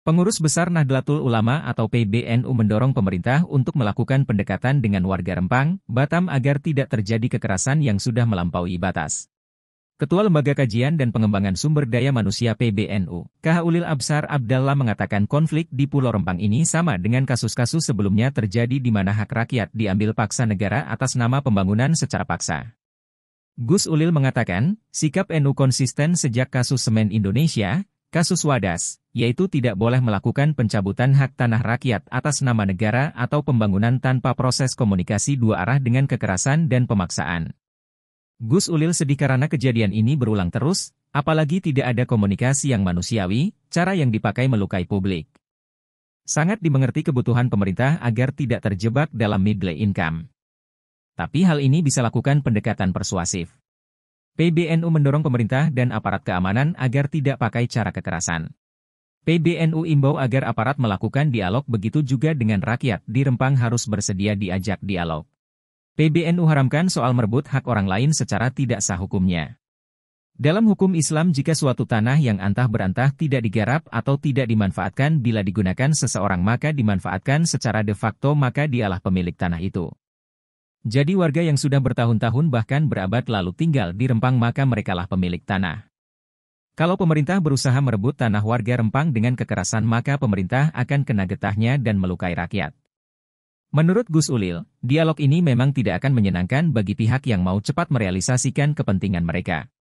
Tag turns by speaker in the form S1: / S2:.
S1: Pengurus Besar Nahdlatul Ulama atau PBNU mendorong pemerintah untuk melakukan pendekatan dengan warga Rempang, Batam agar tidak terjadi kekerasan yang sudah melampaui batas. Ketua Lembaga Kajian dan Pengembangan Sumber Daya Manusia PBNU, Kahulil Absar Abdallah mengatakan konflik di Pulau Rempang ini sama dengan kasus-kasus sebelumnya terjadi di mana hak rakyat diambil paksa negara atas nama pembangunan secara paksa. Gus Ulil mengatakan, sikap NU konsisten sejak kasus semen Indonesia, Kasus Wadas, yaitu tidak boleh melakukan pencabutan hak tanah rakyat atas nama negara atau pembangunan tanpa proses komunikasi dua arah dengan kekerasan dan pemaksaan. Gus Ulil sedih karena kejadian ini berulang terus, apalagi tidak ada komunikasi yang manusiawi, cara yang dipakai melukai publik. Sangat dimengerti kebutuhan pemerintah agar tidak terjebak dalam middle income. Tapi hal ini bisa lakukan pendekatan persuasif. PBNU mendorong pemerintah dan aparat keamanan agar tidak pakai cara kekerasan. PBNU imbau agar aparat melakukan dialog begitu juga dengan rakyat di Rempang harus bersedia diajak dialog. PBNU haramkan soal merebut hak orang lain secara tidak sah hukumnya. Dalam hukum Islam jika suatu tanah yang antah berantah tidak digarap atau tidak dimanfaatkan bila digunakan seseorang maka dimanfaatkan secara de facto maka dialah pemilik tanah itu. Jadi warga yang sudah bertahun-tahun bahkan berabad lalu tinggal di Rempang maka merekalah pemilik tanah. Kalau pemerintah berusaha merebut tanah warga Rempang dengan kekerasan maka pemerintah akan kena getahnya dan melukai rakyat. Menurut Gus Ulil, dialog ini memang tidak akan menyenangkan bagi pihak yang mau cepat merealisasikan kepentingan mereka.